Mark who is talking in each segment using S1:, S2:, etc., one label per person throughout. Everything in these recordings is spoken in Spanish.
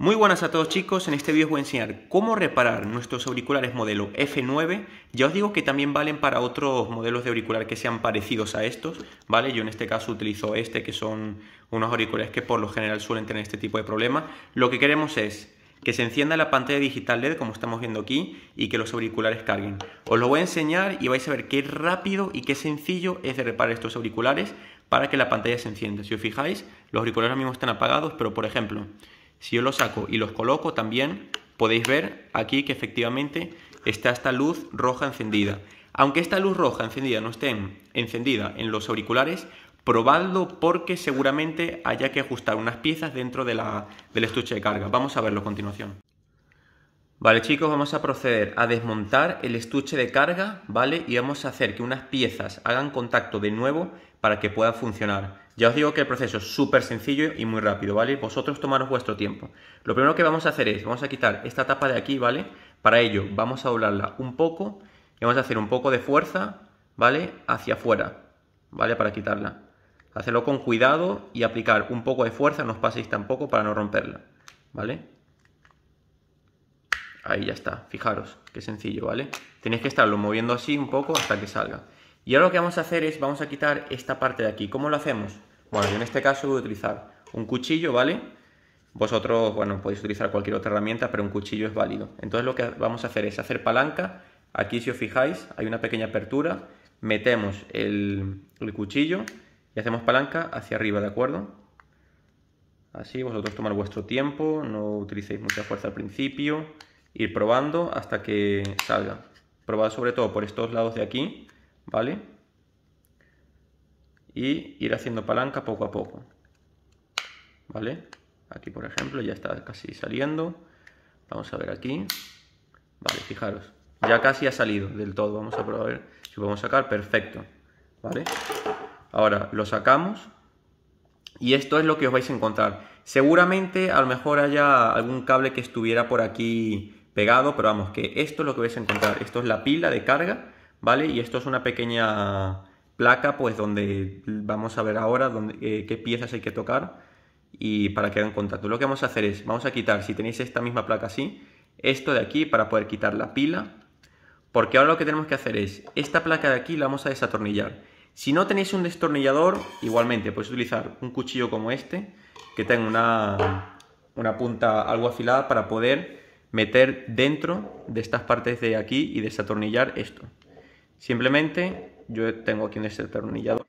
S1: Muy buenas a todos chicos, en este vídeo os voy a enseñar cómo reparar nuestros auriculares modelo F9. Ya os digo que también valen para otros modelos de auricular que sean parecidos a estos, ¿vale? Yo en este caso utilizo este, que son unos auriculares que por lo general suelen tener este tipo de problemas. Lo que queremos es que se encienda la pantalla digital LED como estamos viendo aquí y que los auriculares carguen. Os lo voy a enseñar y vais a ver qué rápido y qué sencillo es de reparar estos auriculares para que la pantalla se encienda. Si os fijáis, los auriculares ahora mismo están apagados, pero por ejemplo, si yo los saco y los coloco también, podéis ver aquí que efectivamente está esta luz roja encendida. Aunque esta luz roja encendida no esté encendida en los auriculares, probadlo porque seguramente haya que ajustar unas piezas dentro del estuche de carga. Vamos a verlo a continuación. Vale chicos, vamos a proceder a desmontar el estuche de carga, ¿vale? Y vamos a hacer que unas piezas hagan contacto de nuevo para que pueda funcionar. Ya os digo que el proceso es súper sencillo y muy rápido, ¿vale? Vosotros tomaros vuestro tiempo. Lo primero que vamos a hacer es, vamos a quitar esta tapa de aquí, ¿vale? Para ello vamos a doblarla un poco y vamos a hacer un poco de fuerza, ¿vale? Hacia afuera, ¿vale? Para quitarla. Hacerlo con cuidado y aplicar un poco de fuerza, no os paséis tampoco para no romperla, ¿vale? Ahí ya está, fijaros, qué sencillo, ¿vale? Tenéis que estarlo moviendo así un poco hasta que salga. Y ahora lo que vamos a hacer es, vamos a quitar esta parte de aquí. ¿Cómo lo hacemos? Bueno, en este caso voy a utilizar un cuchillo, ¿vale? Vosotros, bueno, podéis utilizar cualquier otra herramienta, pero un cuchillo es válido. Entonces lo que vamos a hacer es hacer palanca. Aquí si os fijáis hay una pequeña apertura. Metemos el, cuchillo y hacemos palanca hacia arriba, ¿de acuerdo? Así, vosotros tomar vuestro tiempo, no utilicéis mucha fuerza al principio, ir probando hasta que salga. Probad sobre todo por estos lados de aquí, ¿vale? y ir haciendo palanca poco a poco. ¿Vale? Aquí, por ejemplo, ya está casi saliendo. Vamos a ver aquí. Vale, fijaros. Ya casi ha salido del todo. Vamos a probar si si podemos sacar. Perfecto. ¿Vale? Ahora lo sacamos. Y esto es lo que os vais a encontrar. Seguramente a lo mejor haya algún cable que estuviera por aquí pegado, pero vamos, que esto es lo que vais a encontrar. Esto es la pila de carga, ¿vale? Y esto es una pequeña placa, pues donde vamos a ver ahora dónde, eh, qué piezas hay que tocar y para que hagan contacto. Lo que vamos a hacer es, vamos a quitar, si tenéis esta misma placa así, esto de aquí para poder quitar la pila, porque ahora lo que tenemos que hacer es, esta placa de aquí la vamos a desatornillar. Si no tenéis un destornillador, igualmente podéis utilizar un cuchillo como este, que tenga una, una punta algo afilada para poder meter dentro de estas partes de aquí y desatornillar esto. Simplemente yo tengo aquí un destornillador.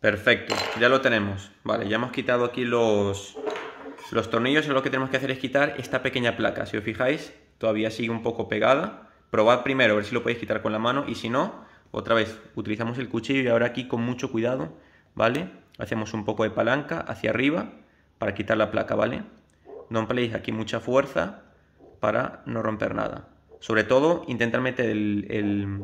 S1: Perfecto, ya lo tenemos. Vale, ya hemos quitado aquí los, los tornillos. Lo que tenemos que hacer es quitar esta pequeña placa. Si os fijáis, todavía sigue un poco pegada. Probad primero, a ver si lo podéis quitar con la mano. Y si no, otra vez, utilizamos el cuchillo y ahora aquí con mucho cuidado, ¿vale? Hacemos un poco de palanca hacia arriba para quitar la placa, ¿vale? no empleéis aquí mucha fuerza para no romper nada. Sobre todo, intentar meter el,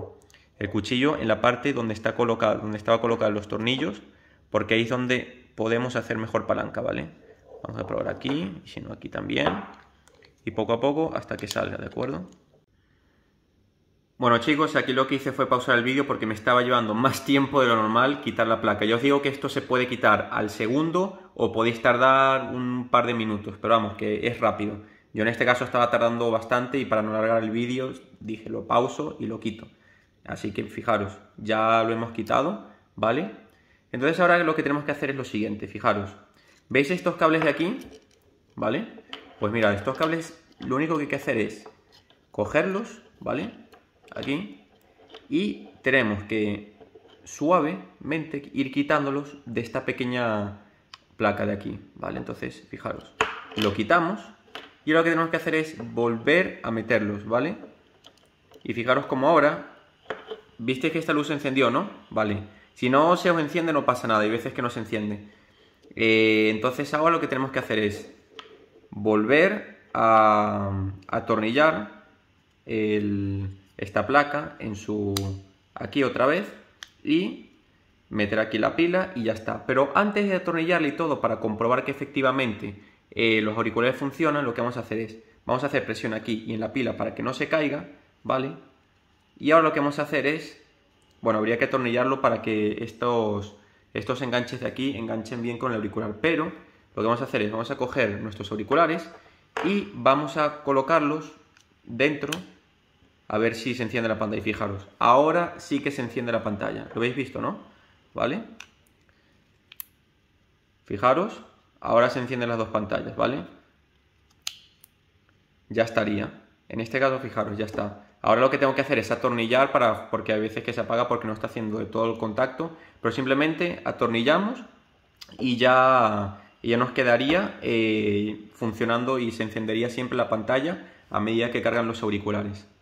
S1: cuchillo en la parte donde, está colocado, donde estaba colocados los tornillos, porque ahí es donde podemos hacer mejor palanca, ¿vale? Vamos a probar aquí, y si no aquí también, y poco a poco hasta que salga, ¿de acuerdo? Bueno chicos, aquí lo que hice fue pausar el vídeo porque me estaba llevando más tiempo de lo normal quitar la placa. Yo os digo que esto se puede quitar al segundo o podéis tardar un par de minutos, pero vamos, que es rápido. Yo en este caso estaba tardando bastante y para no alargar el vídeo dije lo pauso y lo quito. Así que fijaros, ya lo hemos quitado, ¿vale? Entonces ahora lo que tenemos que hacer es lo siguiente, fijaros. ¿Veis estos cables de aquí? ¿Vale? Pues mirad, estos cables lo único que hay que hacer es cogerlos, ¿vale? aquí y tenemos que suavemente ir quitándolos de esta pequeña placa de aquí, ¿vale? Entonces, fijaros, lo quitamos y lo que tenemos que hacer es volver a meterlos, ¿vale? Y fijaros como ahora, ¿viste que esta luz se encendió, no? Vale, si no se os enciende no pasa nada, hay veces que no se enciende. Eh, entonces ahora lo que tenemos que hacer es volver a atornillar el, esta placa en su aquí otra vez y meter aquí la pila y ya está. Pero antes de atornillarle y todo para comprobar que efectivamente eh, los auriculares funcionan, lo que vamos a hacer es, vamos a hacer presión aquí y en la pila para que no se caiga, ¿vale? Y ahora lo que vamos a hacer es, bueno, habría que atornillarlo para que estos, estos enganches de aquí enganchen bien con el auricular, pero lo que vamos a hacer es, vamos a coger nuestros auriculares y vamos a colocarlos dentro a ver si se enciende la pantalla, y fijaros. Ahora sí que se enciende la pantalla. Lo habéis visto, ¿no? ¿Vale? Fijaros, ahora se encienden las dos pantallas, ¿vale? Ya estaría. En este caso, fijaros, ya está. Ahora lo que tengo que hacer es atornillar para, porque hay veces que se apaga porque no está haciendo todo el contacto. Pero simplemente atornillamos y ya, ya nos quedaría eh, funcionando y se encendería siempre la pantalla a medida que cargan los auriculares.